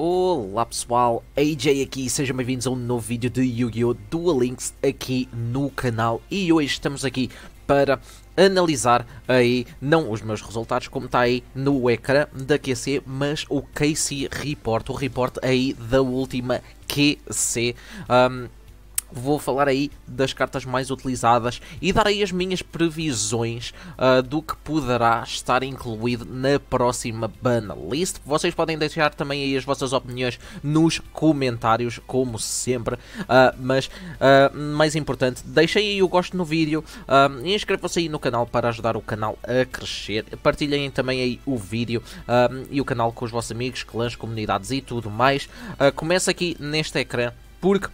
Olá pessoal, AJ aqui sejam bem-vindos a um novo vídeo de Yu-Gi-Oh! Duel Links aqui no canal e hoje estamos aqui para analisar aí, não os meus resultados como está aí no ecrã da QC, mas o KC Report, o report aí da última QC. Um, vou falar aí das cartas mais utilizadas e dar aí as minhas previsões uh, do que poderá estar incluído na próxima ban list. Vocês podem deixar também aí as vossas opiniões nos comentários, como sempre. Uh, mas, uh, mais importante, deixem aí o gosto no vídeo e inscrevam-se aí no canal para ajudar o canal a crescer. Partilhem também aí o vídeo e o canal com os vossos amigos, clãs, comunidades e tudo mais. começa aqui neste ecrã porque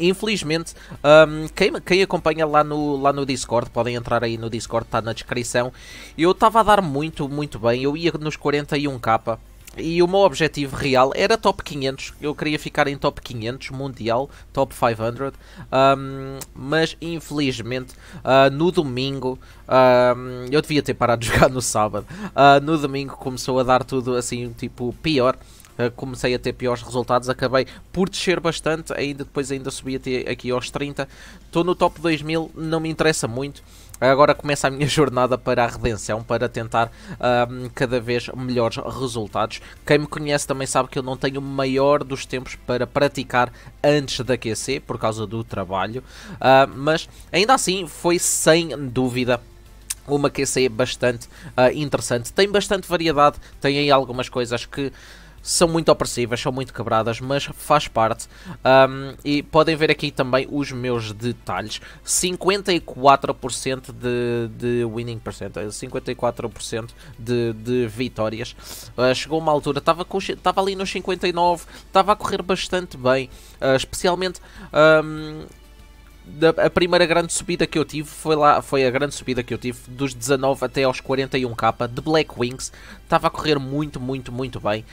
Infelizmente, um, quem, quem, acompanha lá no, lá no Discord, podem entrar aí no Discord, está na descrição. Eu estava a dar muito, muito bem, eu ia nos 41k. E o meu objetivo real era top 500, eu queria ficar em top 500 mundial, top 500, um, mas infelizmente uh, no domingo, hum, eu devia ter parado de jogar no sábado, uh, no domingo começou a dar tudo assim, tipo, pior. Ah, comecei a ter piores resultados, acabei por descer bastante, ainda depois ainda subi até aqui aos 30. Estou no top 2000, não me interessa muito. Agora começa a minha jornada para a redenção, para tentar ah, cada vez melhores resultados. Quem me conhece também sabe que eu não tenho o maior dos tempos para praticar antes da QC, por causa do trabalho. Uh, mas ainda assim, foi sem dúvida uma QC bastante uh, interessante. Tem bastante variedade, tem aí algumas coisas que são muito opressivas, são muito quebradas, mas faz parte. Um, e podem ver aqui também os meus detalhes: 54% de, de winning percent, 54% de, de vitórias. Uh, chegou uma altura, estava ali nos 59, estava a correr bastante bem, uh, especialmente. Um, a primeira grande subida que eu tive foi lá, foi a grande subida que eu tive dos 19 até aos 41k de Black Wings. Estava a correr muito, muito, muito bem,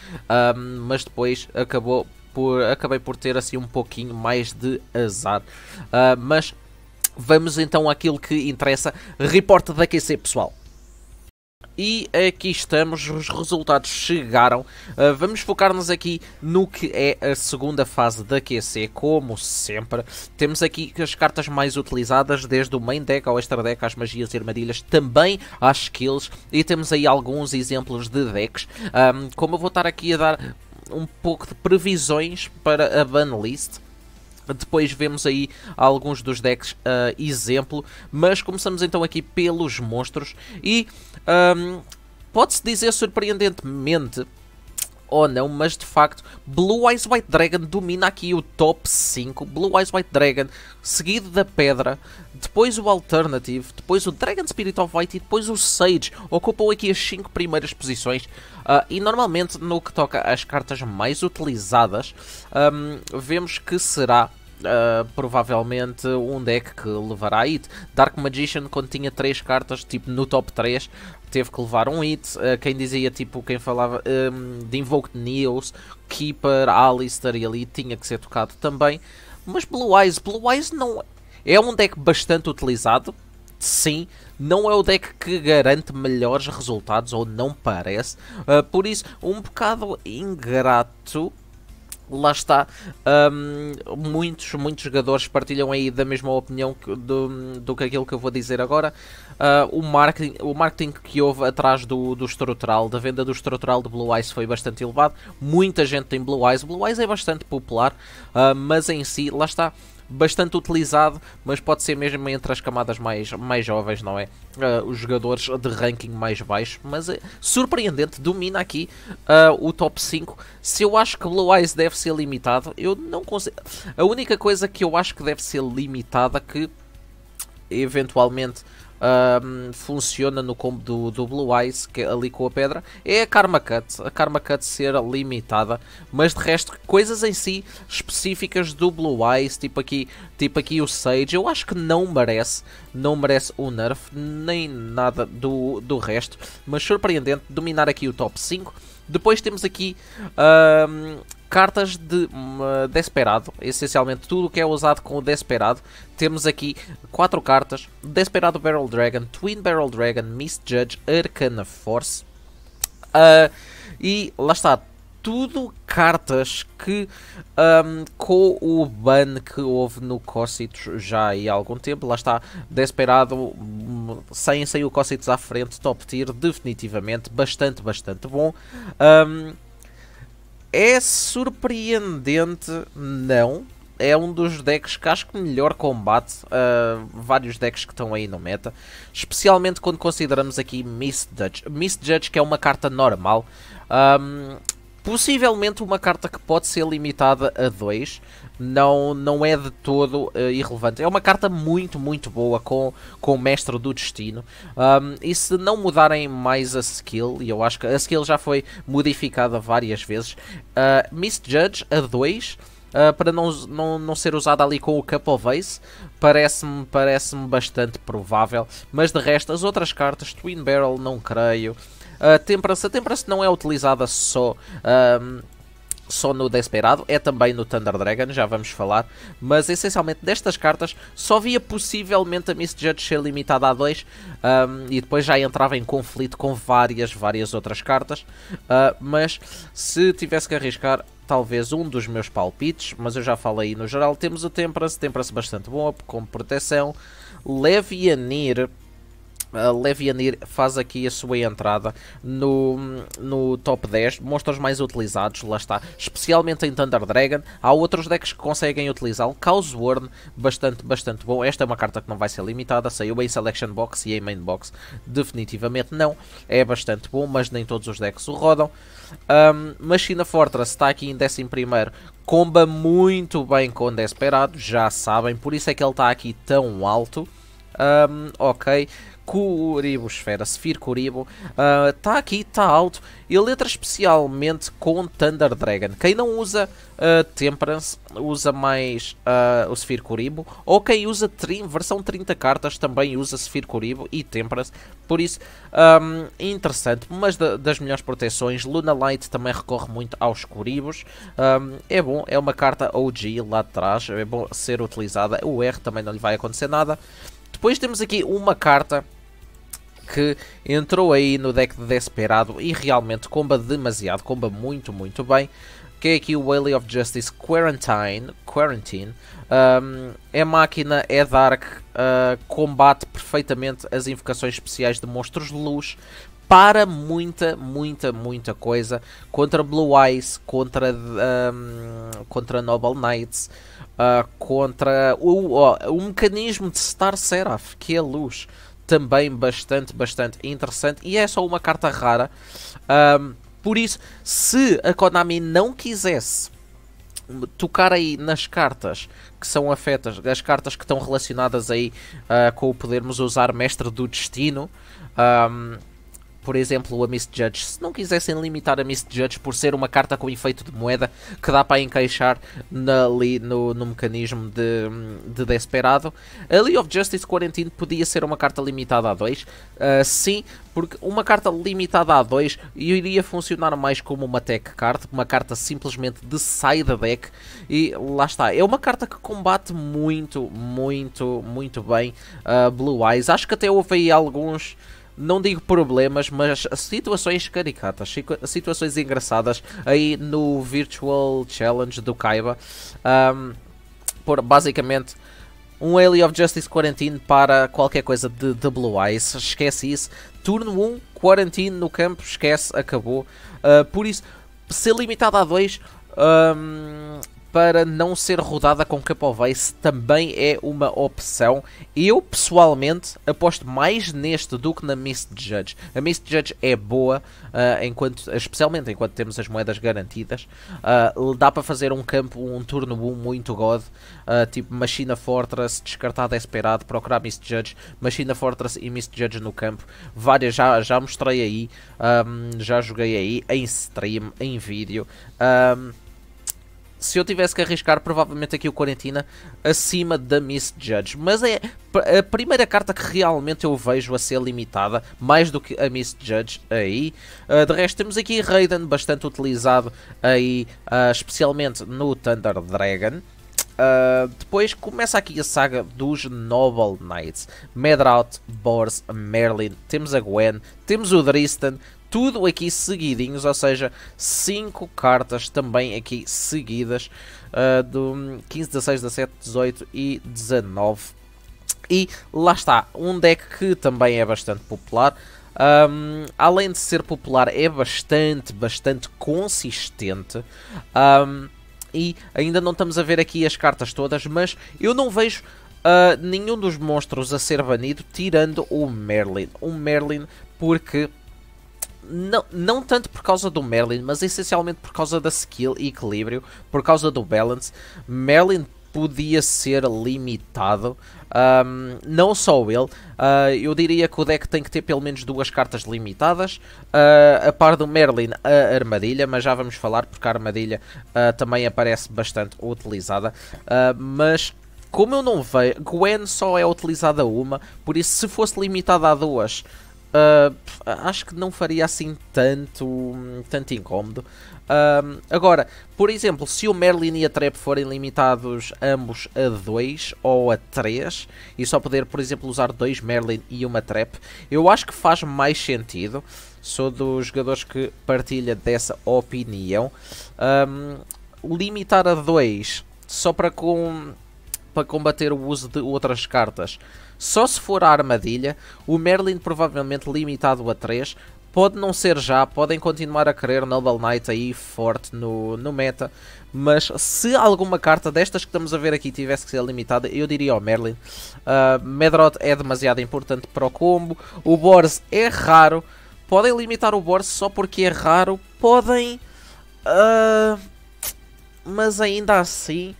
um, mas depois acabou por, acabei por ter assim um pouquinho mais de azar. Uh, mas vamos então àquilo que interessa, reporte da QC pessoal. E aqui estamos, os resultados chegaram. Uh, vamos focar-nos aqui no que é a segunda fase da QC, como sempre. Temos aqui as cartas mais utilizadas, desde o main deck ao extra deck, às magias e armadilhas, também às skills. E temos aí alguns exemplos de decks. Um, ah, como eu vou estar aqui a dar um pouco de previsões para a banlist. Depois vemos aí alguns dos decks uh, exemplo, mas começamos então aqui pelos monstros e um, Pode-se dizer surpreendentemente ou não, mas de facto, Blue Eyes White Dragon domina aqui o top 5. Blue Eyes White Dragon, seguido da Pedra, depois o Alternative, depois o Dragon Spirit of White e depois o Sage. Ocupam aqui as 5 primeiras posições. Uh, e normalmente, no que toca às cartas mais utilizadas, um, vemos que será Uh, provavelmente um deck é que levará a hit. Dark Magician, quando tinha 3 cartas, tipo no top 3, teve que levar um hit. Uh, quem dizia, tipo, quem falava um, de Invoked Neos, Keeper, Alistair e ali tinha que ser tocado também. Mas Blue Eyes, Blue Eyes não é, é um deck bastante utilizado. Sim, não é o deck que garante melhores resultados, ou não parece. Uh, por isso, um bocado ingrato lá está, um, muitos, muitos jogadores partilham aí da mesma opinião do, do que aquilo que eu vou dizer agora. Uh, o, marketing, o marketing que houve atrás do, do estrutural, da venda do estrutural de Blue Eyes foi bastante elevado. Muita gente tem Blue Eyes. Blue Eyes é bastante popular, uh, mas em si, lá está bastante utilizado, mas pode ser mesmo entre as camadas mais, mais jovens, não é? Uh, os jogadores de ranking mais baixo, mas é surpreendente, domina aqui uh, o top 5. Se eu acho que Blue Eyes deve ser limitado, eu não consigo. A única coisa que eu acho que deve ser limitada, que eventualmente um, funciona no combo do, do Blue Ice que é ali com a pedra, é a Karma Cut. A Karma Cut ser limitada, mas de resto, coisas em si específicas do Blue Ice tipo aqui, tipo aqui o Sage, eu acho que não merece, não merece o nerf, nem nada do, do resto, mas surpreendente dominar aqui o top 5. Depois temos aqui um, cartas de hum, eh, Desperado, essencialmente tudo o que é usado com o Desperado. Temos aqui quatro cartas: Desperado Barrel Dragon, Twin Barrel Dragon, Misjudge, Arcana Force. Uh, e lá está, tudo cartas que um, com o ban que houve no Cossitos já há algum tempo, lá está Desperado, hum, sem, sem o Cossitos à frente, top tier, definitivamente bastante, bastante bom. Um, é surpreendente, não. É um dos decks que acho que melhor combate uh, vários decks que estão aí no meta. Especialmente quando consideramos aqui Miss Judge Miss Judge que é uma carta normal. Um, possivelmente uma carta que pode ser limitada a 2, não, não é de todo uh, irrelevante. É uma carta muito, muito boa com, com o Mestre do Destino. Um, e se não mudarem mais a skill, e eu acho que a skill já foi modificada várias vezes, uh, ah, Judge a 2. Uh, ah, para não, não, não ser usada ali com o Cup of Ace, parece-me parece bastante provável. Mas de resto, as outras cartas, Twin Barrel, não creio. A ah, temperança, a temperança não é utilizada só. Um, só no Desperado, é também no Thunder Dragon, já vamos falar, mas essencialmente destas cartas só via possivelmente a miss Judge ser limitada a 2 um, e depois já entrava em conflito com várias, várias outras cartas, uh, mas se tivesse que arriscar, talvez um dos meus palpites, mas eu já falei no geral, temos o Temperance, Temperance bastante bom, como proteção, Levianir Levianir faz aqui a sua entrada no, no top 10 monstros mais utilizados, lá está, especialmente em Thunder Dragon. Há outros decks que conseguem utilizá-lo. Worn, bastante, bastante bom. Esta é uma carta que não vai ser limitada, saiu em Selection Box e em Main Box, definitivamente não. É bastante bom, mas nem todos os decks o rodam. Um, Machina Fortress está aqui em 11 primeiro comba muito bem com o Desperado, já sabem, por isso é que ele está aqui tão alto. Um, ok, Curibo, esfera, Sefir Curibo, está ah, uh, aqui, está alto, ele entra especialmente com Thunder Dragon. Quem não usa uh, Temperance, usa mais uh, o Sefir Curibo, ou quem usa trim, versão 30 cartas também usa Sefir Curibo e Temperance, por isso um, interessante, mas da, das melhores proteções, Luna Light também recorre muito aos Curibos, um, é bom, é uma carta OG lá atrás, é bom ser utilizada, o R também não lhe vai acontecer nada. Depois temos aqui uma carta que entrou aí no deck de Desperado e realmente comba demasiado, comba muito, muito bem. Que é aqui o Whaley of Justice Quarantine. Quarantine. Um, é máquina, é Dark, uh, combate perfeitamente as invocações especiais de monstros de luz, para muita, muita, muita coisa. Contra Blue Eyes, contra, um, contra Noble Knights, uh, contra o, o, o mecanismo de Star Seraph, que é a luz também bastante, bastante interessante. E é só uma carta rara. Um, por isso, se a Konami não quisesse tocar aí nas cartas que são afetas, as cartas que estão relacionadas aí uh, com o podermos usar Mestre do Destino, um, por exemplo, a Miss Judge se não quisessem limitar a Miss Judge por ser uma carta com efeito de moeda que dá para encaixar na, ali no, no mecanismo de, de Desperado, a League of Justice Quarantine podia ser uma carta limitada a 2, uh, ah, sim, porque uma carta limitada a 2 iria funcionar mais como uma tech card, uma carta simplesmente de side deck, e lá está. É uma carta que combate muito, muito, muito bem uh, Blue Eyes. Acho que até houve aí alguns não digo problemas, mas situações caricatas, situações engraçadas aí no Virtual Challenge do Kaiba. Um, por basicamente um Alien of Justice Quarantine para qualquer coisa de, Double Blue Eyes, esquece isso. Turno 1, Quarantine no campo, esquece, acabou. Uh, por isso, ser limitado a 2, um, para não ser rodada com capa ovace também é uma opção. Eu pessoalmente aposto mais neste do que na Mist Judge. A Mist Judge é boa, uh, enquanto, especialmente enquanto temos as moedas garantidas. Uh, dá para fazer um campo, um turno 1 muito god, uh, tipo Machina Fortress, descartar esperado procurar Mist Judge, Machina Fortress e Mist Judge no campo. Várias, já, já mostrei aí, um, já joguei aí em stream, em vídeo. Um, se eu tivesse que arriscar, provavelmente aqui o Quarentina acima da Miss Judge. Mas é a primeira carta que realmente eu vejo a ser limitada, mais do que a Miss Judge aí. Uh, de resto, temos aqui Raiden, bastante utilizado aí, uh, especialmente no Thunder Dragon. Uh, depois começa aqui a saga dos Noble Knights. Medraut, Bors, Merlin, temos a Gwen, temos o Dristan, tudo aqui seguidinhos, ou seja, 5 cartas também aqui seguidas uh, do 15, 16, 17, 18 e 19. E lá está, um deck que também é bastante popular. Um, além de ser popular, é bastante, bastante consistente. Um, e ainda não estamos a ver aqui as cartas todas, mas eu não vejo uh, nenhum dos monstros a ser banido, tirando o Merlin. O Merlin, porque não, tanto por causa do Merlin, mas essencialmente por causa da skill e equilíbrio, por causa do balance. Merlin podia ser limitado. Um, não só ele, uh, eu diria que o deck tem que ter pelo menos duas cartas limitadas. Uh, a par do Merlin, a armadilha, mas já vamos falar porque a armadilha uh, também aparece bastante utilizada. mas como eu não vejo, Gwen só é utilizada uma, por isso se fosse limitada a duas, Uh, acho que não faria assim tanto, tanto incómodo. Uh, agora, por exemplo, se o Merlin e a Trap forem limitados ambos a 2 ou a 3, e só poder, por exemplo, usar dois Merlin e uma Trap, eu acho que faz mais sentido. Sou dos jogadores que partilha dessa opinião. Um, ah, limitar a 2 só para, com, para combater o uso de outras cartas só se for a armadilha, o Merlin provavelmente limitado a 3, pode não ser já, podem continuar a querer Noble Knight aí forte no, no meta, mas se alguma carta destas que estamos a ver aqui tivesse que ser limitada, eu diria ao Merlin. Uh, ah, Medrod é demasiado importante para o combo, o Boris é raro, podem limitar o Boris só porque é raro, podem... Uh, mas ainda assim...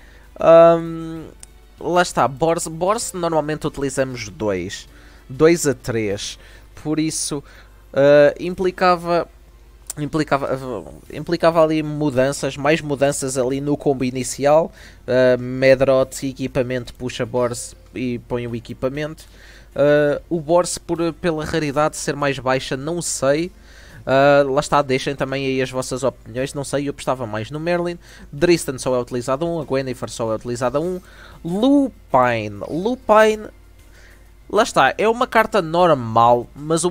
Um, ah, lá está, bors bors normalmente utilizamos 2, 2 a 3, por isso uh, implicava, implicava, eh, implicava ali mudanças, mais mudanças ali no combo inicial, uh, Medrot, equipamento, puxa bors e põe o equipamento. o bors por, pela raridade ser mais baixa, não sei, Uh, lá está, deixem também aí as vossas opiniões. Não sei, eu postava mais no Merlin. Dristan só é utilizado um, a Gwennifer só é utilizada um. Lupine. Lupine. Lá está, é uma carta normal, mas um,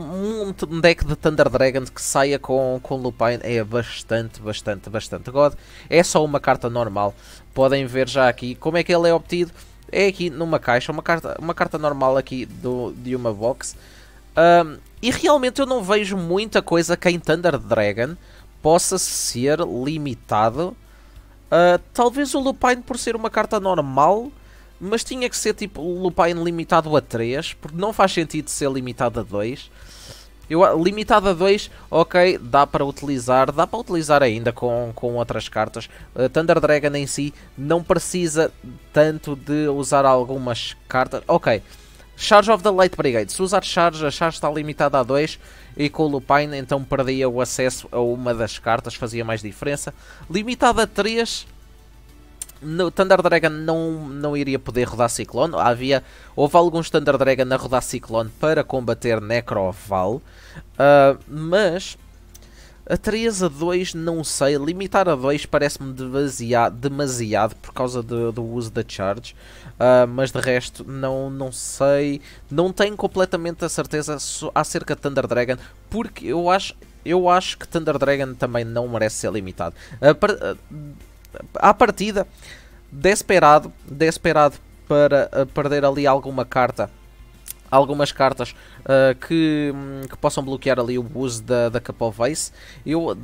um deck de Thunder Dragon que saia com, com Lupine é bastante, bastante, bastante god. É só uma carta normal. Podem ver já aqui como é que ele é obtido é aqui numa caixa, uma carta, uma carta normal aqui do, de uma box. Um, ah, e realmente eu não vejo muita coisa que em Thunder Dragon possa ser limitado. Uh, talvez o Lupine por ser uma carta normal, mas tinha que ser tipo Lupine limitado a 3, porque não faz sentido ser limitado a 2. Eu, ah, limitado a 2, ok, dá para utilizar, dá para utilizar ainda com, com outras cartas. Uh, Thunder Dragon em si não precisa tanto de usar algumas cartas. Ok, Charge of the Light Brigade. Se usar Charge, a Charge está limitada a 2 e com o Lupine então perdia o acesso a uma das cartas, fazia mais diferença. Limitada a 3, no Thunder Dragon não, não iria poder rodar Ciclone. Havia, houve alguns Thunder Dragon a rodar Ciclone para combater Necroval, uh, mas a 3 a 2 não sei, limitar a 2 parece-me demasiado, demasiado por causa do uso da charge. Uh, mas de resto, não, não sei. Não tenho completamente a certeza acerca de Thunder Dragon, porque eu acho, eu acho que Thunder Dragon também não merece ser limitado. a ah, par, uh, à partida, desesperado, desesperado para uh, perder ali alguma carta algumas cartas uh, que, hum, que, possam bloquear ali o uso da, da Cup of Ace. Eu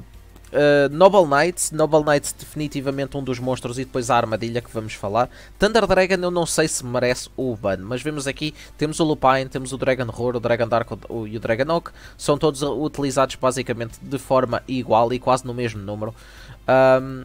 Uh, Noble Knights, Noble Knights definitivamente um dos monstros e depois a armadilha que vamos falar. Thunder Dragon eu não sei se merece o ban, mas vemos aqui, temos o Lupine, temos o Dragon Roar, o Dragon Dark o, e o Dragon Oak, são todos utilizados basicamente de forma igual e quase no mesmo número. Um,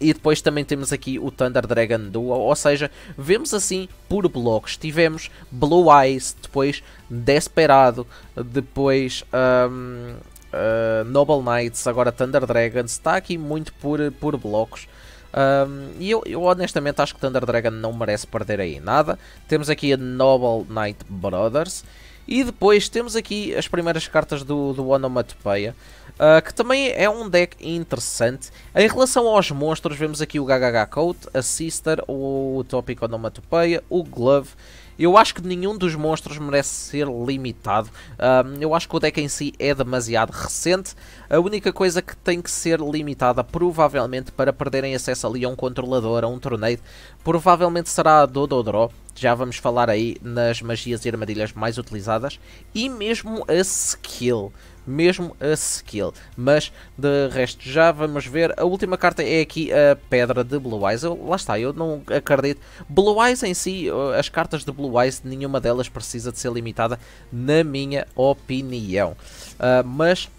e depois também temos aqui o Thunder Dragon Duo, ou seja, vemos assim por blocos. Tivemos Blue Eyes, depois Desperado, depois um, uh, Noble Knights, agora Thunder Dragons, está aqui muito por, por blocos. Um, e eu, eu, honestamente acho que Thunder Dragon não merece perder aí nada. Temos aqui a Noble Knight Brothers. E depois temos aqui as primeiras cartas do, do Onomatopeia, uh, ah, que também é um deck interessante. Em relação aos monstros, vemos aqui o Gagaga Coat, a Sister, o Topic Onomatopeia, o Glove eu acho que nenhum dos monstros merece ser limitado. Um, eu acho que o deck em si é demasiado recente. A única coisa que tem que ser limitada, provavelmente, para perderem acesso ali a um controlador, a um torneio, provavelmente será a Dododró. Já vamos falar aí nas magias e armadilhas mais utilizadas e mesmo a skill. Mesmo a skill. Mas de resto já vamos ver. A última carta é aqui a Pedra de Blue Eyes. Eu, lá está, eu não acredito. Blue Eyes em si, as cartas de Blue Eyes, nenhuma delas precisa de ser limitada, na minha opinião. Uh, mas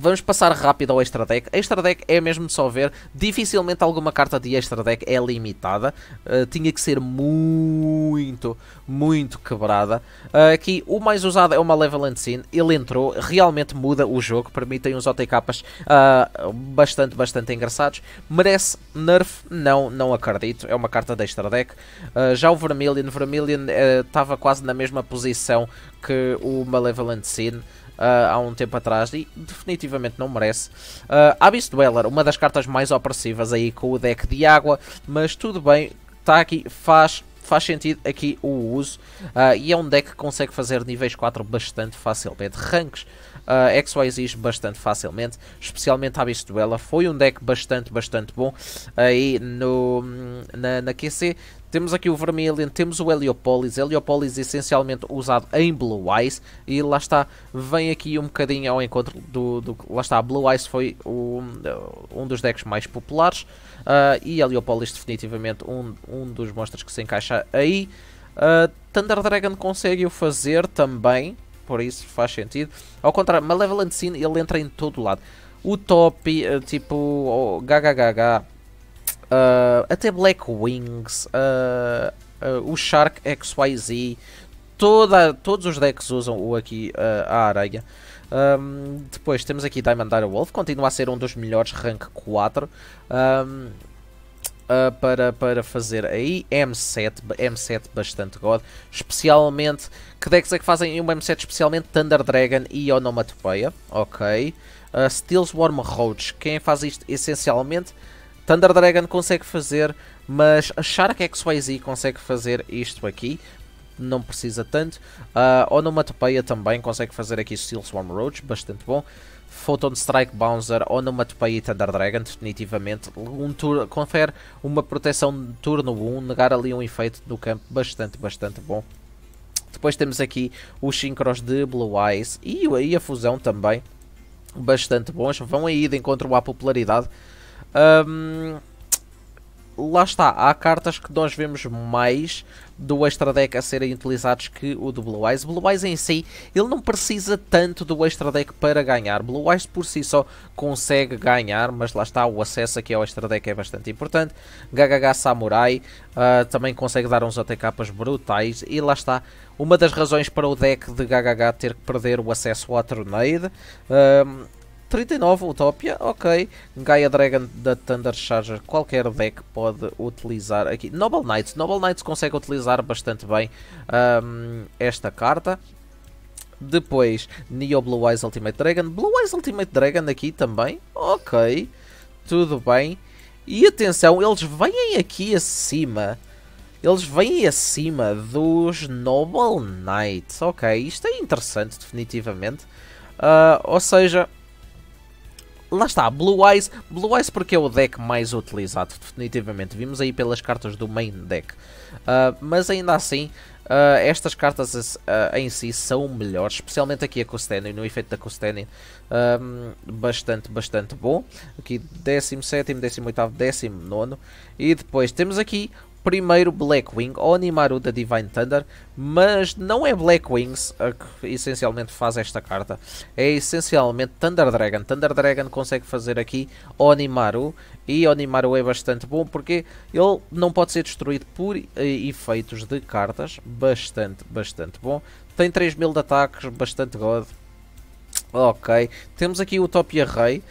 Vamos passar rápido ao extra deck. Extra deck é mesmo só ver. Dificilmente alguma carta de extra deck é limitada. Uh, tinha que ser muito, muito quebrada. Uh, aqui o mais usado é uma Malevolent Scene. Ele entrou, realmente muda o jogo. Permitem uns OTKs uh, eh, bastante, bastante engraçados. Merece nerf? Não, não acredito. É uma carta de extra deck. Uh, já o Vermilion, Vermilion estava quase na mesma posição que o Malevolent Scene uh, há um tempo atrás e definitivamente não merece. Uh, Abyss Dweller, uma das cartas mais opressivas aí com o deck de água, mas tudo bem, está aqui, faz faz sentido aqui o uso uh, e é um deck que consegue fazer níveis 4 bastante facilmente, ranks uh, XYZ bastante facilmente, especialmente a Abyss Duela, foi um deck bastante, bastante bom aí no, na, na QC, temos aqui o Vermilion, temos o Heliopolis, Heliopolis essencialmente usado em Blue Eyes e lá está, vem aqui um bocadinho ao encontro do... do lá está, Blue Eyes foi o, um dos decks mais populares uh, e Heliopolis definitivamente um, um dos monstros que se encaixa aí. Uh, Thunder Dragon consegue o fazer também, por isso faz sentido. Ao contrário, Malevolent Sin ele entra em todo lado. O top, eh, tipo, oh, gagagaga, uh, até Black Wings, uh, ah, uh, ah, o Shark XYZ, toda, todos os decks usam o aqui a areia. Um, depois temos aqui Diamond Dire Wolf, continua a ser um dos melhores rank 4 um, para, para fazer aí. M7, M7 bastante god, especialmente. Que decks é que fazem um M7 especialmente? Thunder Dragon e Onomatopeia, ok. Uh, Steel's Roads, quem faz isto essencialmente Thunder Dragon consegue fazer, mas a que XYZ consegue fazer isto aqui não precisa tanto. Uh, Onomatopeia também consegue fazer aqui Steel Swarm Roach, bastante bom. Photon Strike Bouncer, Onomatopeia e Thunder Dragon, definitivamente. Um confere uma proteção de turno 1, negar ali um efeito no campo bastante, bastante bom. Depois temos aqui os Synchros de Blue Eyes e, e a fusão também, bastante bons. Vão aí de encontro à popularidade um, lá está, há cartas que nós vemos mais do extra deck a serem utilizados que o do Blue Eyes. Blue Eyes em si, ele não precisa tanto do extra deck para ganhar. Blue Eyes por si só consegue ganhar, mas lá está, o acesso aqui ao extra deck é bastante importante. GHH Samurai uh, também consegue dar uns ATKs brutais e lá está. Uma das razões para o deck de GHH ter que perder o acesso ao Tornade uh, 39 Utopia, ok. Gaia Dragon da Thunder Charger, qualquer deck pode utilizar aqui. Noble Knights, Noble Knights consegue utilizar bastante bem um, esta carta. Depois, Neo Blue Eyes Ultimate Dragon. Blue Eyes Ultimate Dragon aqui também, ok. Tudo bem. E atenção, eles vêm aqui acima. Eles vêm acima dos Noble Knights, ok. Isto é interessante, definitivamente. Uh, ou seja, lá está, Blue Eyes. Blue Eyes porque é o deck mais utilizado, definitivamente. Vimos aí pelas cartas do main deck. Uh, mas ainda assim, uh, estas cartas uh, em si são melhores, especialmente aqui a Costanin, no efeito da Costanin, bastante, bastante bom. Aqui 17, 18, 19 e depois temos aqui primeiro Blackwing ou Animaru da Divine Thunder, mas não é Blackwings a que essencialmente faz esta carta, é essencialmente Thunder Dragon. Thunder Dragon consegue fazer aqui Onimaru e Onimaru é bastante bom porque ele não pode ser destruído por eh, efeitos de cartas, bastante, bastante bom. Tem 3000 de ataques, bastante god. Ok, temos aqui o Topia Rei.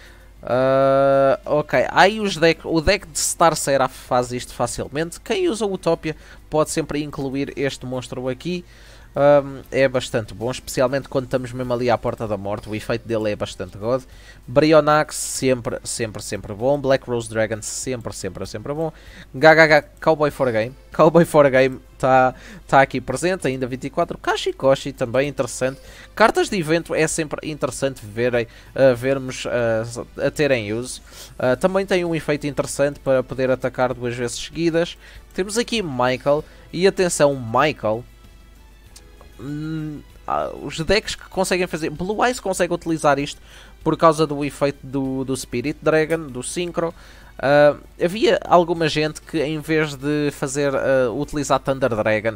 Uh, ok, aí os deck, o deck de Star Seraph faz isto facilmente. Quem usa Utopia pode sempre incluir este monstro aqui um, é bastante bom, especialmente quando estamos mesmo ali à porta da morte, o efeito dele é bastante god. Brionax, sempre, sempre, sempre bom. Black Rose Dragon, sempre, sempre, sempre bom. Gagaga, Cowboy for Game, Cowboy for Game está tá aqui presente, ainda 24. Kashikoshi também interessante. Cartas de evento é sempre interessante verem, uh, vermos uh, a terem uso. Uh, ah, também tem um efeito interessante para poder atacar duas vezes seguidas. Temos aqui Michael, e atenção, Michael Hum, ah, os decks que conseguem fazer. Blue Eyes consegue utilizar isto por causa do efeito do, do Spirit Dragon, do Synchro. Uh, havia alguma gente que em vez de fazer uh, utilizar Thunder Dragon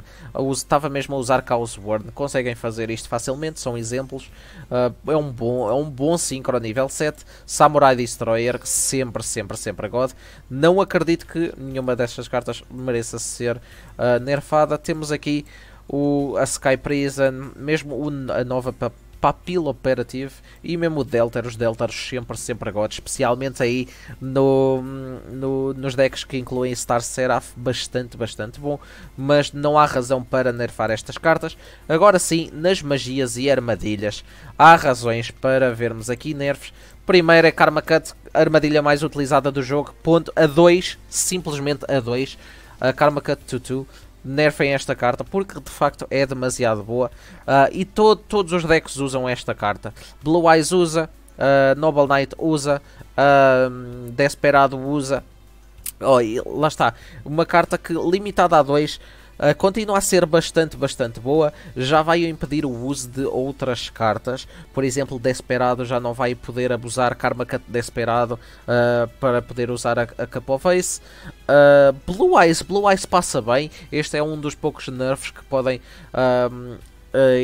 estava mesmo a usar Chaos Worm. Conseguem fazer isto facilmente, são exemplos. Uh, é, um bom, é um bom Synchro nível 7. Samurai Destroyer, sempre, sempre, sempre God. Não acredito que nenhuma destas cartas mereça ser nerfada. Temos aqui o, a Sky Prison, mesmo o, a nova Papil Operative e mesmo o Delta os Delta sempre, sempre agora, especialmente aí no, no, nos decks que incluem Star Seraph, bastante, bastante bom, mas não há razão para nerfar estas cartas. Agora sim, nas magias e armadilhas, há razões para vermos aqui nerfs. Primeiro é Karma Cut, a armadilha mais utilizada do jogo, ponto a 2, simplesmente a 2, a Karma Cut 2 nerfem esta carta porque de facto é demasiado boa uh, e to todos os decks usam esta carta. Blue Eyes usa, uh, Noble Knight usa, uh, Desperado usa. Oh, lá está, uma carta que limitada a 2 uh, continua a ser bastante, bastante boa. Já vai impedir o uso de outras cartas. Por exemplo, Desperado já não vai poder abusar Karma Desperado uh, para poder usar a, a Cup of Ace. Uh, Blue Eyes, Blue Eyes passa bem. Este é um dos poucos nerfs que podem Uh,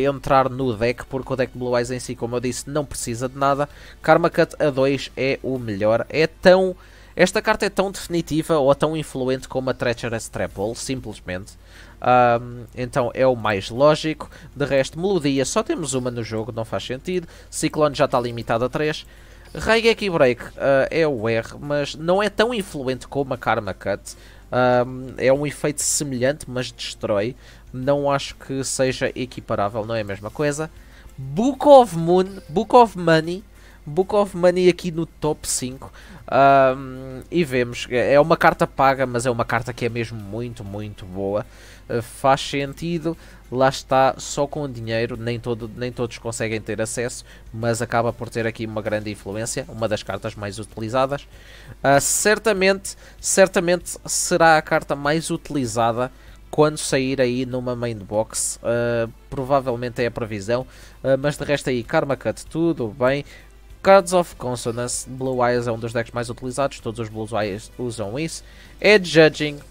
entrar no deck, porque o deck Blue Eyes em si, como eu disse, não precisa de nada. Karma Cut A2 é o melhor. É tão esta carta é tão definitiva ou tão influente como a Treacherous Treble, simplesmente. Um, então é o mais lógico. De resto, melodia, só temos uma no jogo, não faz sentido. Ciclone já está limitado a 3. e Break uh, é o R, mas não é tão influente como a Karma Cut. Um, é um efeito semelhante, mas destrói. Não acho que seja equiparável, não é a mesma coisa. Book of Moon, Book of Money Book of Money aqui no top 5. Um, e vemos, é uma carta paga, mas é uma carta que é mesmo muito, muito boa. Uh, faz sentido, lá está, só com dinheiro, nem, todo, nem todos conseguem ter acesso, mas acaba por ter aqui uma grande influência, uma das cartas mais utilizadas. Uh, certamente, certamente será a carta mais utilizada quando sair aí numa main box, uh, provavelmente é a previsão, ah, mas de resto aí Karma Cut tudo bem, Cards of Consonance, Blue Eyes é um dos decks mais utilizados, todos os Blue Eyes usam isso. É Judging.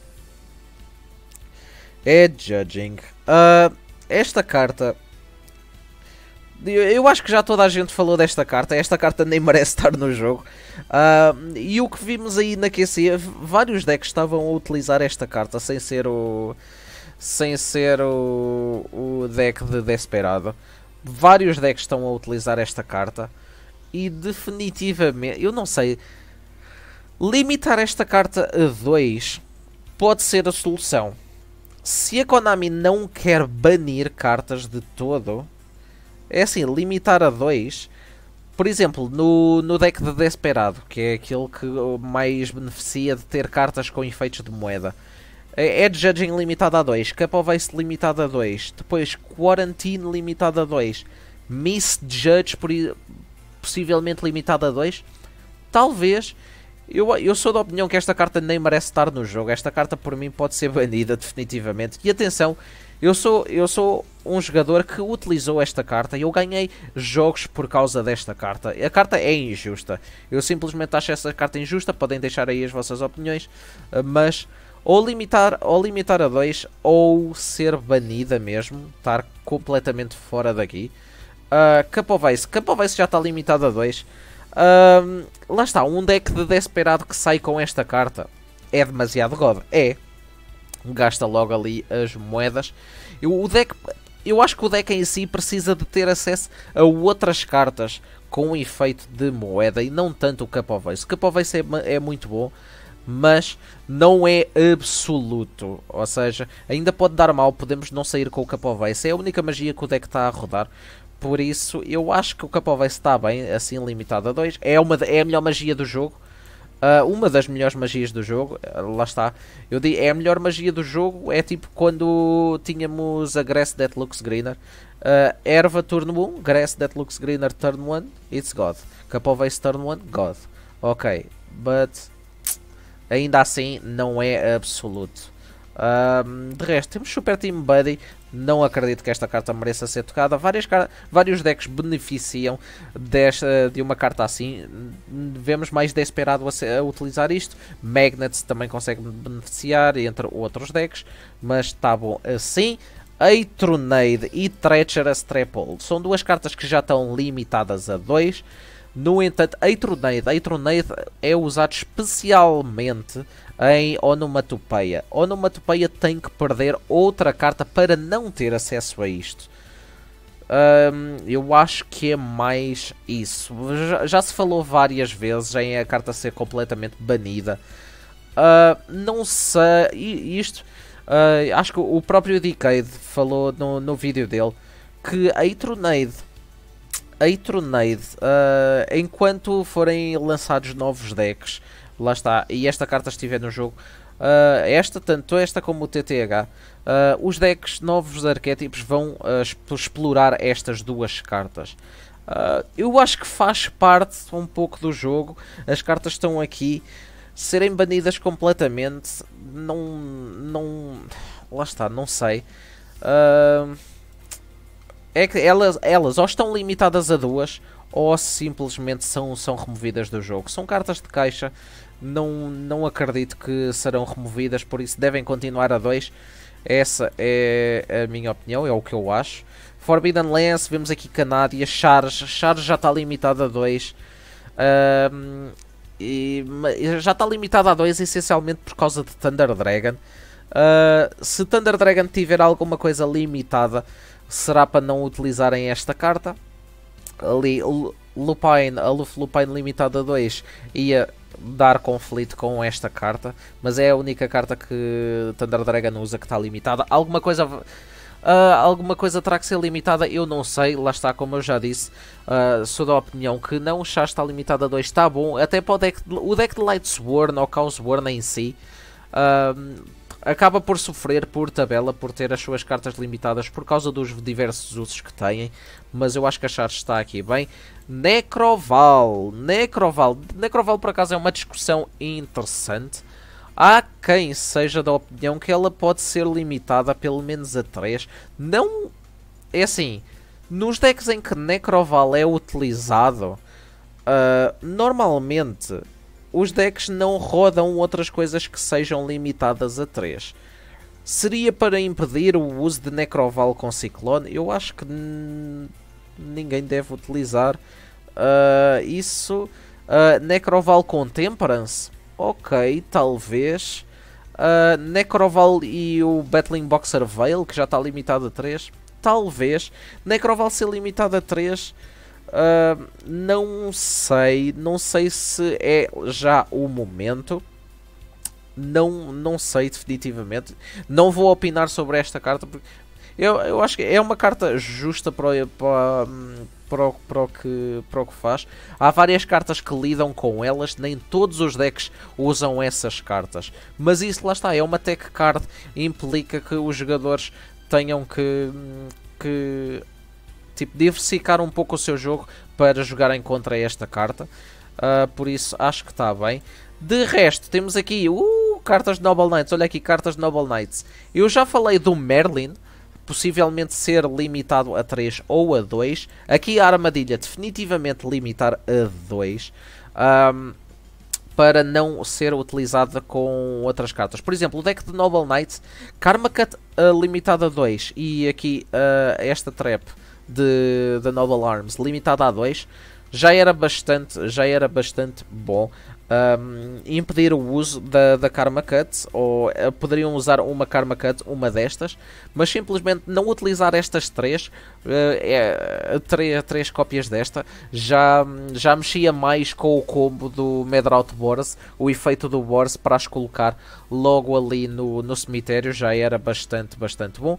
É Judging. Uh, esta carta... Eu, acho que já toda a gente falou desta carta. Esta carta nem merece estar no jogo. Uh, e o que vimos aí na QC, vários decks estavam a utilizar esta carta sem ser o. sem ser o, o deck de Desperado. Vários decks estão a utilizar esta carta. E definitivamente, eu não sei, limitar esta carta a 2 pode ser a solução. Se a Konami não quer banir cartas de todo, é assim, limitar a 2. Por exemplo, no, no deck de Desperado, que é aquele que mais beneficia de ter cartas com efeitos de moeda. É, é Judging limitado a 2, Cup of Ice limitado a 2, depois Quarantine limitado a 2, Misjudge por, possivelmente limitado a 2. Talvez. Eu, eu sou da opinião que esta carta nem merece estar no jogo. Esta carta, por mim, pode ser banida definitivamente. E atenção, eu sou, eu sou um jogador que utilizou esta carta e eu ganhei jogos por causa desta carta. A carta é injusta. Eu simplesmente acho essa carta injusta. Podem deixar aí as vossas opiniões. Eh, mas ou limitar, ou limitar a 2 ou ser banida mesmo. Estar completamente fora daqui. Uh, Cup já está limitado a 2. Uh, lá está, um deck é de Desperado que sai com esta carta. É demasiado God. É. Gasta logo ali as moedas. Eu, o deck, eu acho que o deck em si precisa de ter acesso a outras cartas com efeito de moeda e não tanto o Cup of O Cup é, é muito bom mas não é absoluto. Ou seja, ainda pode dar mal, podemos não sair com o Capovice. É a única magia que o deck está a rodar. Por isso, eu acho que o Capoeira está bem, assim, limitado a 2. É, uma, é a melhor magia do jogo. Uh, uma das melhores magias do jogo, uh, lá está. Eu digo, é a melhor magia do jogo, é tipo quando tínhamos a Grass Deathlook's Greener. Uh, erva turn 1, Grass Deathlook's Greener turn 1, it's God. Capoeira turn 1, God. Ok, but ainda assim não é absoluto. Um, de resto, temos Super Team Buddy. Não acredito que esta carta mereça ser tocada. Várias, vários decks beneficiam desta, de uma carta assim. Vemos mais Desperado a, a utilizar isto. Magnets também consegue beneficiar, entre outros decks. Mas está bom assim. Atronade e Treacherous Trapple. São duas cartas que já estão limitadas a 2. No entanto, Atronade, Atronade é usado especialmente em Onomatopeia. Onomatopeia tem que perder outra carta para não ter acesso a isto. Um, eu acho que é mais isso. Já, já, se falou várias vezes em a carta ser completamente banida. Uh, não sei. Isto. Uh, acho que o próprio Decade falou no, no vídeo dele que a Etronade Atronade. Uh, ah, enquanto forem lançados novos decks, lá está, e esta carta estiver no jogo, uh, esta, tanto esta como o TTH, uh, ah, os decks novos arquétipos vão explorar estas duas cartas. eu acho que faz parte um pouco do jogo, as cartas estão aqui. Serem banidas completamente, não. não. lá está, não sei. Uh, é que elas, elas ou estão limitadas a duas, ou simplesmente são, são removidas do jogo. São cartas de caixa, não, não acredito que serão removidas, por isso devem continuar a dois. Essa é a minha opinião, é o que eu acho. Forbidden Lance, vemos aqui Canádia, Charge, Charge já está limitada a 2. Um, e, já está limitada a 2 essencialmente por causa de Thunder Dragon. Uh, se Thunder Dragon tiver alguma coisa limitada, será para não utilizarem esta carta. Ali, Lupine, a Luff Lupine limitada 2 ia dar conflito com esta carta, mas é a única carta que Thunder Dragon usa que está limitada. Alguma coisa, uh, alguma coisa terá que ser limitada, eu não sei, lá está, como eu já disse, uh, sou da opinião que não, o chá está limitada a 2, está bom, até para o deck, o deck de Light Sworn ou Chaos Sworn em si. Uh, acaba por sofrer por tabela por ter as suas cartas limitadas por causa dos diversos usos que têm, mas eu acho que a Char está aqui bem. Necroval, Necroval, Necroval por acaso é uma discussão interessante. Há quem seja da opinião que ela pode ser limitada pelo menos a 3. Não. É assim. Nos decks em que Necroval é utilizado, uh, normalmente os decks não rodam outras coisas que sejam limitadas a 3. Seria para impedir o uso de Necroval com Ciclone? Eu acho que ninguém deve utilizar uh, isso. Uh, Necroval com Temperance? Ok, talvez. Uh, Necroval e o Battling Boxer Veil, vale, que já está limitado a 3? Talvez. Necroval ser limitado a 3 Uh, não sei, não sei se é já o momento. Não, não sei definitivamente. Não vou opinar sobre esta carta porque eu, eu acho que é uma carta justa para, para, para, para, o que, para o que faz. Há várias cartas que lidam com elas, nem todos os decks usam essas cartas. Mas isso lá está, é uma tech card, implica que os jogadores tenham que, que Tipo, diversificar um pouco o seu jogo para jogarem contra esta carta. Uh, por isso, acho que está bem. De resto, temos aqui uh, cartas de Noble Knights. Olha aqui, cartas de Noble Knights. Eu já falei do Merlin, possivelmente ser limitado a 3 ou a 2. Aqui a armadilha, definitivamente limitar a 2. Um, para não ser utilizada com outras cartas. Por exemplo, o deck de Noble Knights, Karma Cut uh, limitado a 2 e aqui uh, esta trap de, da Noble Arms, limitada a 2, já era bastante, já era bastante bom. Um, impedir o uso da, da Karma Cut, ou uh, poderiam usar uma Karma Cut, uma destas, mas simplesmente não utilizar estas três, uh, é, três, três cópias desta, já, já mexia mais com o combo do Medraut Boris, o efeito do Boris para as colocar logo ali no, no cemitério, já era bastante, bastante bom.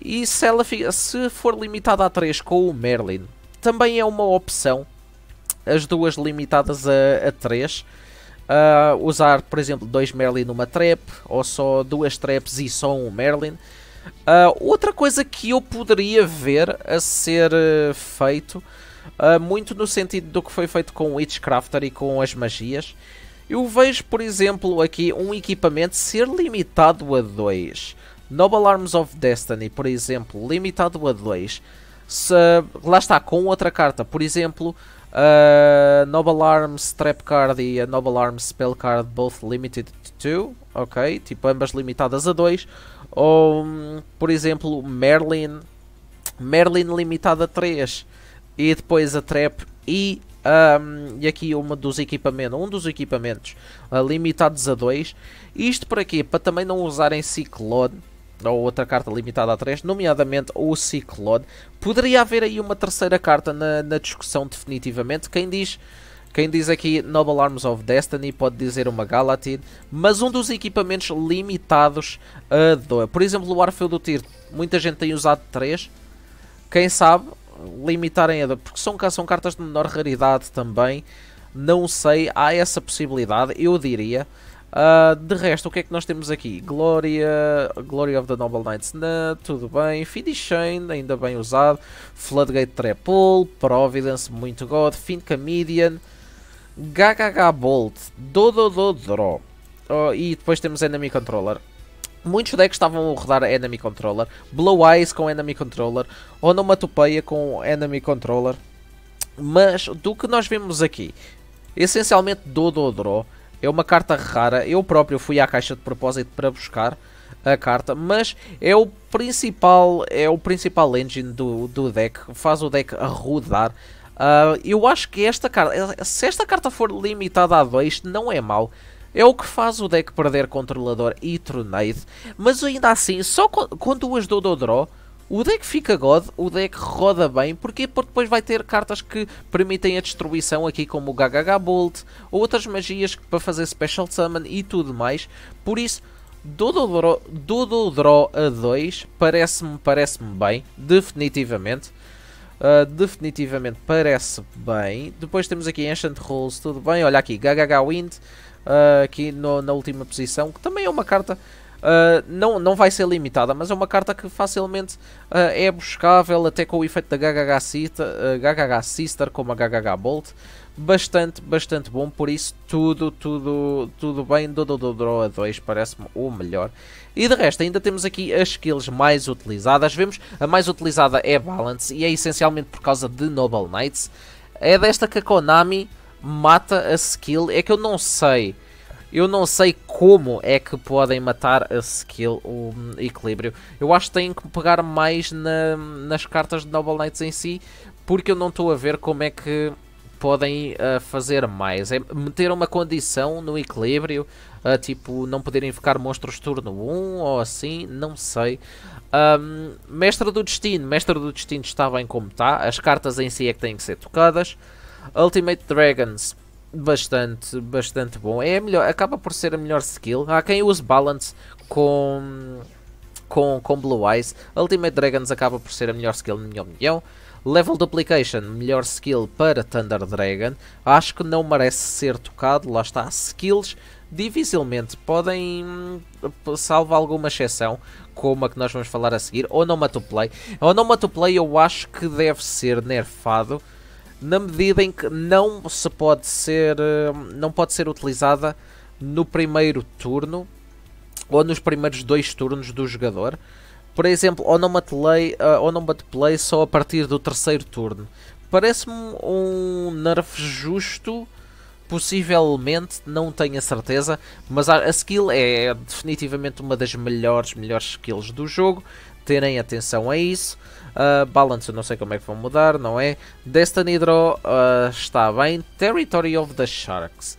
E se ela se for limitada a 3 com o Merlin, também é uma opção. As duas limitadas a, 3. Uh, ah, usar, por exemplo, dois Merlin numa trap, ou só duas traps e só um Merlin. Uh, outra coisa que eu poderia ver a ser uh, feito, muito no sentido do que foi feito com o Witchcrafter e com as magias, eu vejo, por exemplo, aqui um equipamento ser limitado a dois Noble Arms of Destiny, por exemplo, limitado a 2. Se, lá está, com outra carta, por exemplo, uh, Noble Arms Trap Card e a Noble Arms Spell Card, both limited to 2, ok? Tipo, ambas limitadas a 2. Ou, por exemplo, Merlin, Merlin limitada a 3. E depois a Trap e um, e aqui uma dos equipamentos, um dos equipamentos uh, limitados a 2. Isto para quê? Para também não usarem Ciclone ou outra carta limitada a 3, nomeadamente o Ciclone. Poderia haver aí uma terceira carta na, na discussão definitivamente. Quem diz, quem diz aqui Noble Arms of Destiny pode dizer uma Galatid, mas um dos equipamentos limitados a 2. Por exemplo, o Arfeu do Tiro, muita gente tem usado 3. Quem sabe limitarem a 2, porque são, são cartas de menor raridade também. Não sei, há essa possibilidade, eu diria. Uh, de resto, o que é que nós temos aqui? Glória, Glory of the Noble Knights tudo bem. Fiddy Shane, ainda bem usado. Floodgate Trapple, Providence, muito God. Finn Comedian, GHH Bolt, Dodododro. Oh, e depois temos Enemy Controller. Muitos decks estavam a rodar Enemy Controller. Blow Eyes com Enemy Controller. Onomatopeia com Enemy Controller. Mas do que nós vemos aqui, essencialmente Dododro. Do, é uma carta rara. Eu próprio fui à caixa de propósito para buscar a carta, mas é o principal, é o principal engine do, do deck, faz o deck rodar. Uh, eu acho que esta carta, se esta carta for limitada a 2, não é mal. É o que faz o deck perder controlador e trunade. mas ainda assim, só com, com duas Dododraw, o deck fica God, o deck roda bem, porquê? Porque depois vai ter cartas que permitem a destruição, aqui como o Gagaga Bolt, ou outras magias para fazer Special Summon e tudo mais. Por isso, Dododro, draw a 2 parece-me parece bem, definitivamente. Uh, definitivamente parece bem. Depois temos aqui Ancient Rules, tudo bem. Olha aqui, Gagaga Wind, uh, aqui no, na última posição, que também é uma carta Uh, não, não vai ser limitada, mas é uma carta que facilmente uh, é buscável, até com o efeito da GHH Sister, uh, ah, GHH Sister como a GHH Bolt. Bastante, bastante bom, por isso tudo, tudo, tudo bem. Dodododro a 2 parece-me o melhor. E de resto, ainda temos aqui as skills mais utilizadas. Vemos, a mais utilizada é Balance e é essencialmente por causa de Noble Knights. É desta que a Konami mata a skill. É que eu não sei eu não sei como é que podem matar a skill, o hum, equilíbrio. Eu acho que têm que pegar mais na, nas cartas de Noble Knights em si, porque eu não estou a ver como é que podem uh, fazer mais. É meter uma condição no equilíbrio, uh, tipo não poderem ficar monstros turno 1 ou assim, não sei. Um, Mestre do Destino, Mestre do Destino está bem como está, as cartas em si é que têm que ser tocadas. Ultimate Dragons bastante, bastante bom. É melhor, acaba por ser a melhor skill. Há quem use Balance com, com, com Blue Eyes. Ultimate Dragons acaba por ser a melhor skill, na minha opinião. Level Duplication, melhor skill para Thunder Dragon. Acho que não merece ser tocado, lá está. Skills dificilmente podem, hum, salvo alguma exceção, como a que nós vamos falar a seguir, ou não Play. Ou não Play eu acho que deve ser nerfado na medida em que não se pode ser, eh, não pode ser utilizada no primeiro turno ou nos primeiros dois turnos do jogador. Por exemplo, Onomatley, uh, eh, Onomatplay só a partir do terceiro turno. Parece-me um nerf justo, possivelmente, não tenho a certeza, mas a, skill é definitivamente uma das melhores, melhores skills do jogo, terem atenção a isso. Uh, Balance, não sei como é que vão mudar, não é? Destiny Draw uh, está bem. Territory of the Sharks.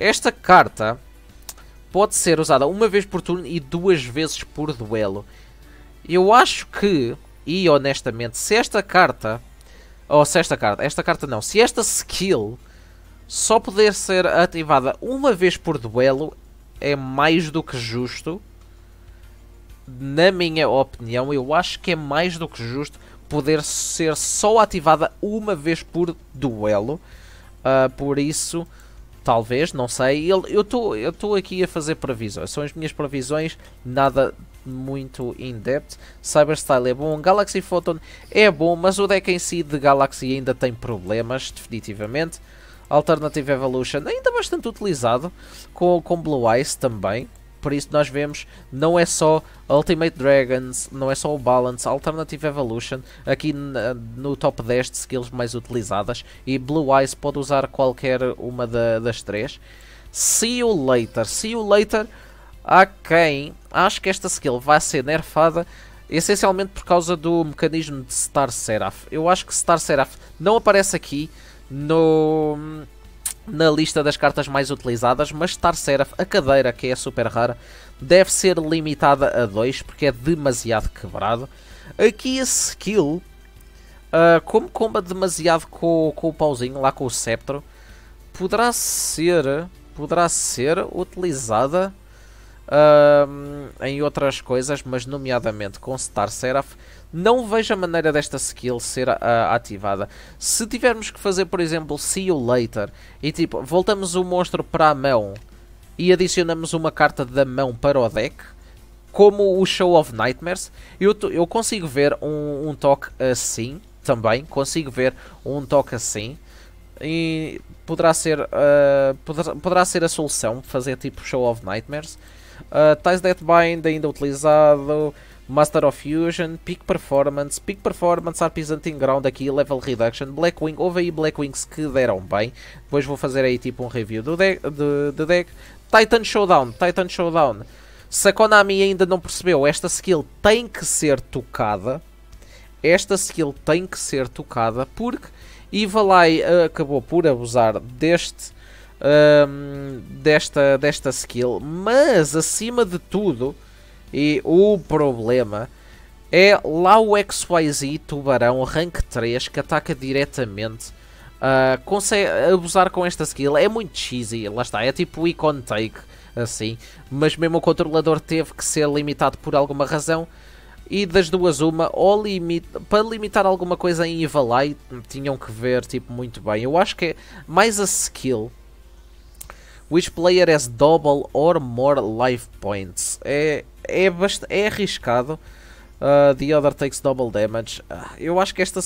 Esta carta pode ser usada uma vez por turno e duas vezes por duelo. Eu acho que, e honestamente, se esta carta. Ou se esta carta. Esta carta não. Se esta skill só poder ser ativada uma vez por duelo é mais do que justo na minha opinião, eu acho que é mais do que justo poder ser só ativada uma vez por duelo. Uh, por isso, talvez, não sei. Eu estou aqui a fazer previsões. São as minhas previsões, nada muito in-depth. Cyberstyle é bom, Galaxy Photon é bom, mas o deck em si de Galaxy ainda tem problemas, definitivamente. Alternative Evolution ainda bastante utilizado, com, com Blue Ice também. Por isso nós vemos, não é só Ultimate Dragons, não é só o Balance, Alternative Evolution, aqui ah, no top 10 de skills mais utilizadas, e Blue Eyes pode usar qualquer uma da, das três. See you later, see you later, há quem acho que esta skill vai ser nerfada, essencialmente por causa do mecanismo de Star Seraph. Eu acho que Star Seraph não aparece aqui no na lista das cartas mais utilizadas, mas Seraph, a cadeira que é super rara, deve ser limitada a 2 porque é demasiado quebrado. Aqui a skill, uh, como comba demasiado com, com o pauzinho, lá com o sceptro, poderá ser, poderá ser utilizada uh, em outras coisas, mas nomeadamente com Star Seraph não vejo a maneira desta skill ser uh, ativada. Se tivermos que fazer, por exemplo, see you later, e tipo, voltamos o monstro para a mão e adicionamos uma carta da mão para o deck, como o Show of Nightmares, eu, eu consigo ver um, um toque assim também, consigo ver um toque assim e poderá ser, uh, ah, poderá, poderá ser a solução, fazer tipo Show of Nightmares. Uh, ah, Ties That Bind ainda utilizado, Master of Fusion, Peak Performance, Peak Performance, Arpizanting Ground aqui, Level Reduction, Blackwing, houve aí Blackwings que deram bem, depois vou fazer aí tipo um review do deck, deck. Titan Showdown, Titan Showdown, se a Konami ainda não percebeu, esta skill tem que ser tocada, esta skill tem que ser tocada porque Ivalai eh, acabou por abusar deste... Um, ehm, desta, desta skill, mas acima de tudo, e o problema é lá o XYZ Tubarão Rank 3 que ataca diretamente. Uh, consegue abusar com esta skill. É muito cheesy, lá está. É tipo Icon Take, assim. Mas mesmo o controlador teve que ser limitado por alguma razão. E das duas, uma, ou para limitar alguma coisa em Evalai, tinham que ver tipo, muito bem. Eu acho que é mais a skill. Which player has double or more life points? É, é, é arriscado. Uh, the Other Takes Double Damage. Uh, eu acho que esta.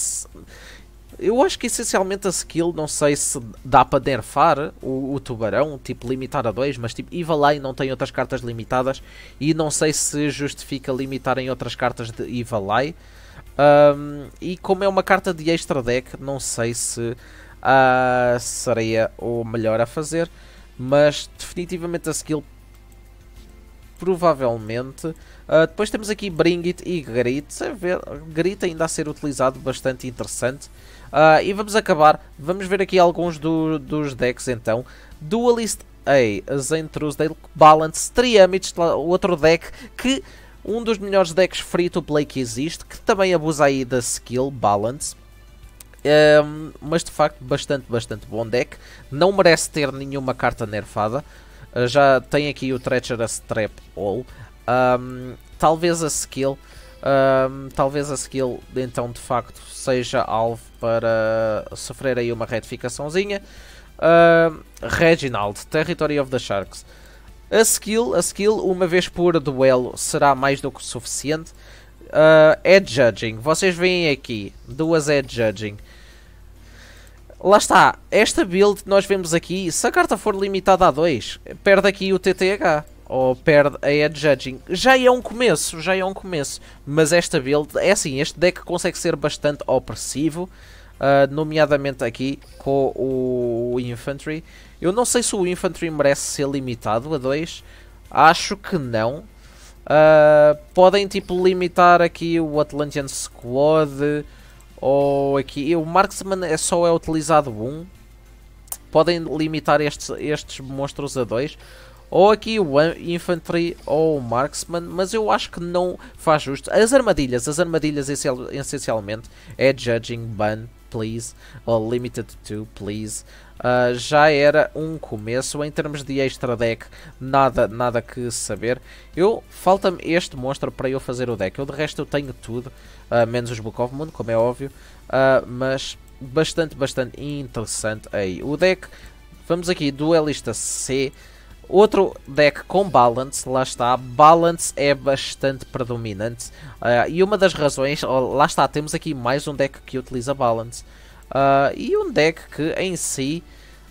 Eu acho que essencialmente a skill, não sei se dá para nerfar o, o tubarão, tipo limitar a 2, mas tipo Ivalain não tem outras cartas limitadas e não sei se justifica limitarem outras cartas de Ivalain. Um, e como é uma carta de extra deck, não sei se uh, seria o melhor a fazer, mas definitivamente a skill provavelmente. Uh, depois temos aqui Bring It e Grit. Grit ainda a ser utilizado, bastante interessante. Uh, e vamos acabar, vamos ver aqui alguns do, dos decks então. Dualist A, Zen Truesdale Balance, Triamids, outro deck que... Um dos melhores decks free-to-play que existe, que também abusa aí da skill, balance. Um, mas de facto bastante, bastante bom deck. Não merece ter nenhuma carta nerfada. Eh, já tem aqui o Treacherous Trap All. Um, talvez a skill. Um, talvez a skill então de facto seja alvo para sofrer aí uma retificaçãozinha. Reginald, Territory of the Sharks. A skill, a skill, uma vez por duelo, será mais do que suficiente. Uh, edge Judging, vocês veem aqui, duas Edge Judging. Lá está, esta build que nós vemos aqui, se a carta for limitada a 2, perde aqui o TTH, ou perde a Ed Judging. Já é um começo, já é um começo, mas esta build, é assim, este deck consegue ser bastante opressivo, uh, nomeadamente aqui com o Infantry. Eu não sei se o Infantry merece ser limitado a 2, acho que não. Uh, podem tipo limitar aqui o Atlantean Squad ou aqui, o Marksman é só é utilizado um. Podem limitar estes, estes monstros a dois. Ou aqui o Infantry ou o Marksman, mas eu acho que não faz justo. As armadilhas, as armadilhas essencialmente é Judging, Ban, please, ou limited to, please, uh, já era um começo em termos de extra deck, nada, nada que saber. Eu, falta-me este monstro para eu fazer o deck, eu de resto eu tenho tudo, uh, menos os Book of Moon, como é óbvio, uh, mas bastante, bastante interessante aí. O deck, vamos aqui, Duelista C, Outro deck com Balance, lá está, Balance é bastante predominante uh, e uma das razões, oh, lá está, temos aqui mais um deck que utiliza Balance uh, e um deck que em si,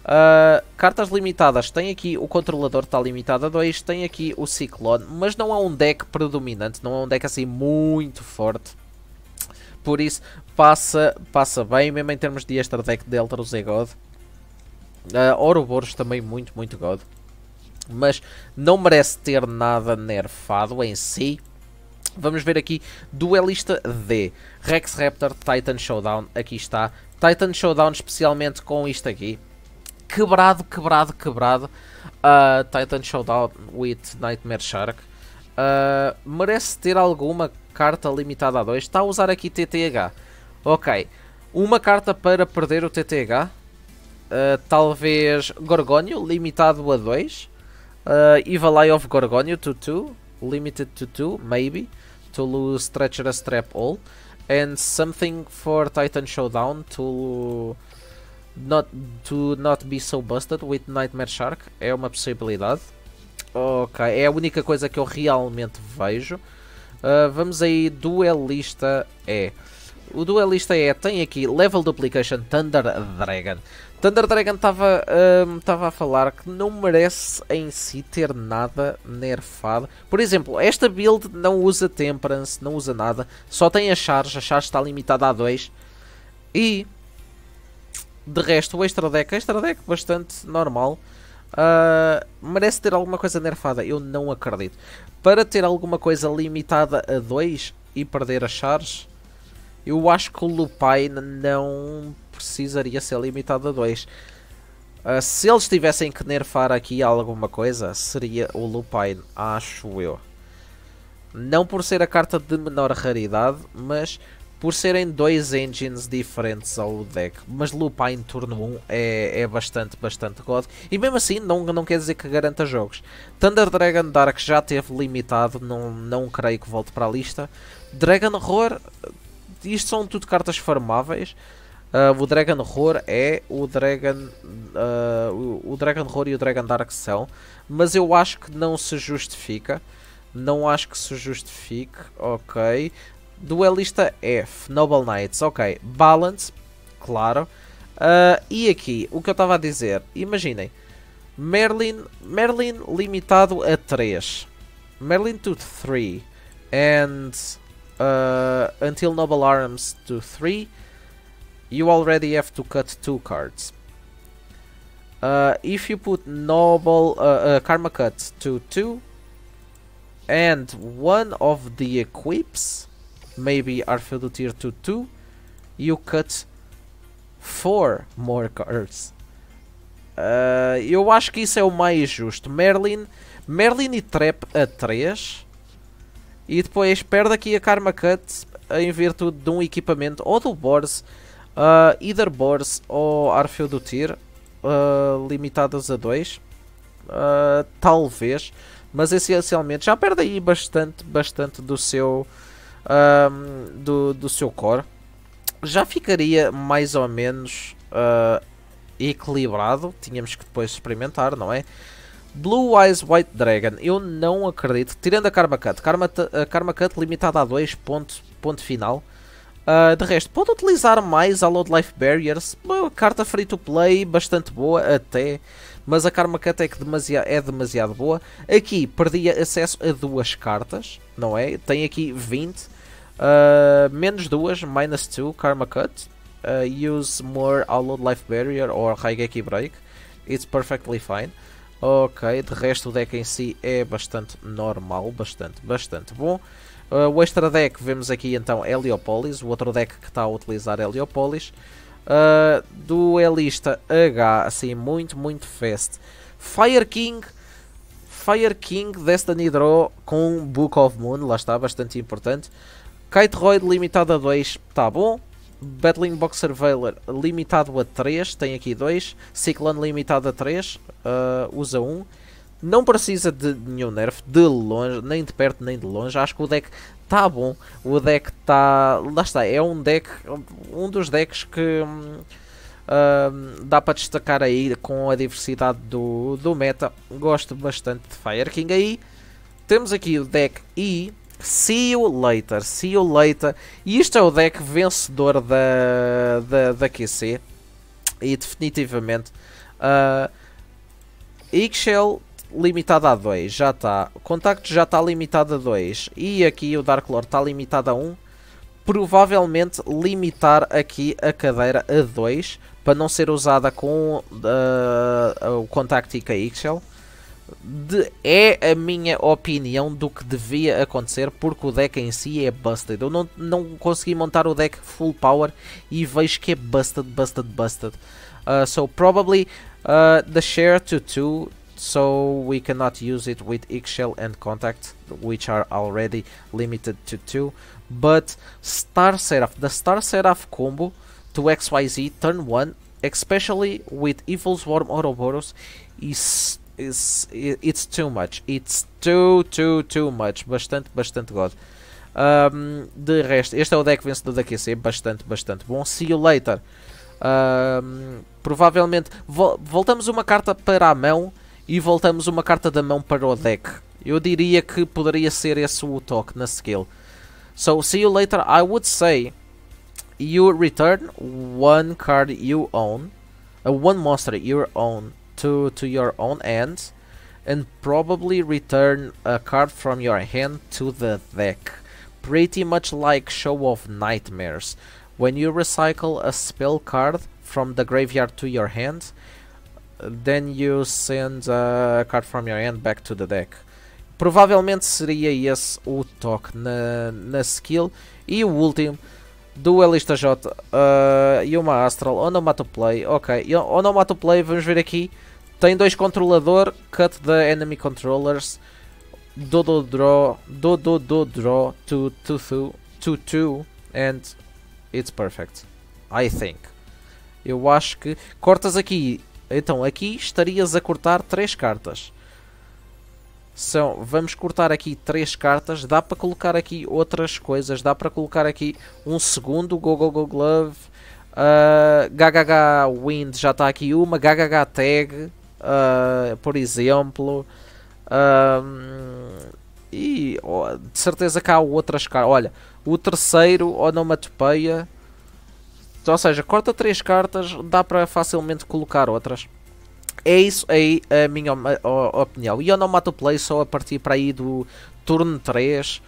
uh, cartas limitadas, tem aqui o Controlador está limitado a 2, tem aqui o Ciclone, mas não é um deck predominante, não é um deck assim muito forte. Por isso passa, passa bem, mesmo em termos de extra deck de Elder God. Uh, Ouroboros também muito, muito God mas não merece ter nada nerfado em si. Vamos ver aqui, duelista D, Rex Raptor Titan Showdown, aqui está, Titan Showdown especialmente com isto aqui, quebrado, quebrado, quebrado, uh, Titan Showdown with Nightmare Shark, uh, merece ter alguma carta limitada a 2, está a usar aqui TTH, ok, uma carta para perder o TTH, uh, ah, talvez Gorgonio limitado a 2, Uh, Evil Eye of Gorgonio to 2, limited to 2, maybe, lose Treacherous Strap All, and something for Titan Showdown to not, to not be so busted with Nightmare Shark, é uma possibilidade. Ok, é a única coisa que eu realmente vejo. Uh, vamos aí, duelista é. O duelista é, tem aqui Level Duplication Thunder Dragon. Thunder Dragon estava hum, a falar que não merece em si ter nada nerfado. Por exemplo, esta build não usa Temperance, não usa nada, só tem a charge, a charge está limitada a 2. E de resto, o extra deck, extra deck bastante normal, uh, merece ter alguma coisa nerfada. Eu não acredito. Para ter alguma coisa limitada a 2 e perder a charge, eu acho que o Lupine não precisaria ser limitado a 2. Uh, ah, se eles tivessem que nerfar aqui alguma coisa, seria o Lupine, acho eu. Não por ser a carta de menor raridade, mas por serem dois engines diferentes ao deck. Mas Lupine turno 1 é, é bastante, bastante god. E mesmo assim, não, não quer dizer que garanta jogos. Thunder Dragon Dark já teve limitado, não, não creio que volte para a lista. Dragon Horror, isto são tudo cartas farmáveis. Uh, o Dragon Horror é o Dragon. Uh, o Dragon Horror e o Dragon Dark são, mas eu acho que não se justifica. Não acho que se justifique, ok. Duelista F, Noble Knights, ok. Balance, claro. Uh, e aqui, o que eu estava a dizer, imaginem. Merlin, Merlin limitado a 3. Merlin to 3. And uh, Until Noble Arms to 3. you already have to cut two cards. Uh, if you put Noble uh, uh, Karma Cut to 2 and one of the equips, maybe Arfidotir to 2, you cut 4 more cards. eu acho que isso é o mais justo. Merlin, Merlin e Trap a 3 e depois perde aqui a Karma Cut em virtude de um equipamento ou do Boris Uh, either Bors ou Arfeu do Tyr, uh, ah, limitadas a 2. Uh, ah, talvez, mas essencialmente já perde aí bastante, bastante do seu, uh, do, do seu core. Já ficaria mais ou menos equilibrado, tínhamos que depois experimentar, não é? Blue Eyes White Dragon, eu não acredito, tirando a Karma Cut, Karma, a Karma Cut limitada a 2, ponto, ponto final. Uh, de resto, pode utilizar mais a Load Life Barriers, uma carta free to play bastante boa até, mas a Karma Cut é, que demasiado, é demasiado boa. Aqui perdia acesso a duas cartas, não é? Tem aqui 20, uh, ah, menos duas, minus 2 Karma Cut. Uh, use more Allowed Life Barrier or Haigeki Break. It's perfectly fine. Ok, de resto o deck em si é bastante normal, bastante, bastante bom. Ah, o extra deck vemos aqui então Heliopolis, o outro deck que está a utilizar Heliopolis. Uh, ah, duelista H, assim, muito, muito fast. Fire King, Fire King, Destiny Draw com Book of Moon, lá está, bastante importante. Kite Royd limitado a 2, está bom. Battling Box Veiler limitado a 3, tem aqui 2. Cyclone limitado a 3, uh, ah, usa 1. Um. Não precisa de nenhum nerf, de longe, nem de perto nem de longe. Acho que o deck está bom. O deck está. Lá está, é um deck. Um dos decks que. Uh, dá para destacar aí com a diversidade do, do meta. Gosto bastante de Fire King. Aí temos aqui o deck E. See you later, see you later. E isto é o deck vencedor da, da, da QC. E definitivamente. Uh, Eggshell limitado a 2, já está. O contacto já está limitado a 2. E aqui o Dark Lord está limitado a 1. Um. Provavelmente limitar aqui a cadeira a 2 para não ser usada com uh, o Contact IKXL. De, é a minha opinião do que devia acontecer porque o deck em si é busted. Eu não, não consegui montar o deck full power e vejo que é busted, busted, busted. Uh, so probably uh, the share to 2 so we cannot use it with eggshell and contact which are already limited to two but star seraph the star seraph combo to xyz turn one especially with evil swarm ouroboros is is it's too much it's too too too much bastante bastante god um, de resto, este é o deck vencedor da QC, bastante, bastante bom. See you later. Um, provavelmente, vo voltamos uma carta para a mão e voltamos uma carta da mão para o deck. Eu diria que poderia ser esse o toque na skill. So, see you later. I would say you return one card you own, uh, one monster you own to, to your own hand, and probably return a card from your hand to the deck. Pretty much like Show of Nightmares. When you recycle a spell card from the graveyard to your hand, then you send a card from your hand back to the deck. Provavelmente seria esse o toque na, na skill. E o último, Duelista J uh, e uma Astral, Onomatoplay, ok, Onomatoplay, vamos ver aqui, tem dois controlador, cut the enemy controllers, do do draw, do do do draw, to to to, to, to and it's perfect, I think. Eu acho que, cortas aqui então, aqui estarias a cortar 3 cartas. São, vamos cortar aqui 3 cartas. Dá para colocar aqui outras coisas. Dá para colocar aqui um segundo. Go, go, go, glove. Uh, ah, GHH Wind já está aqui uma. GHH Tag, uh, por exemplo. Uh, e oh, de certeza cá há outras cartas. Olha, o terceiro onomatopeia. Oh, ou seja, corta três cartas, dá para facilmente colocar outras. É isso aí a minha opinião. E eu não mato play só a partir para aí do turno 3. Uh,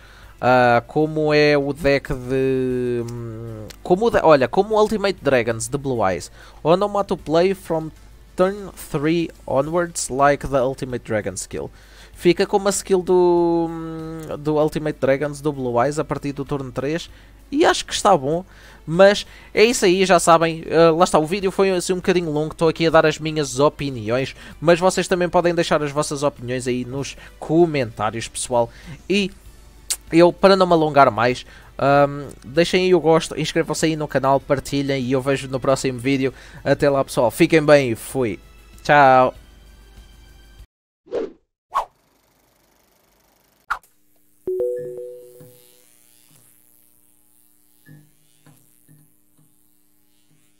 ah, como é o deck de. Hum, como de, olha, como Ultimate Dragons de Blue Eyes. eu não mato play from turn 3 onwards, like the Ultimate Dragon skill. Fica como a skill do, hum, do Ultimate Dragons do Blue Eyes a partir do turno 3. E acho que está bom. Mas é isso aí, já sabem. Uh, lá está, o vídeo foi assim um bocadinho longo. Estou aqui a dar as minhas opiniões. Mas vocês também podem deixar as vossas opiniões aí nos comentários, pessoal. E eu, para não me alongar mais, um, deixem aí o gosto, inscrevam-se aí no canal, partilhem e eu vejo no próximo vídeo. Até lá, pessoal. Fiquem bem e fui. Tchau.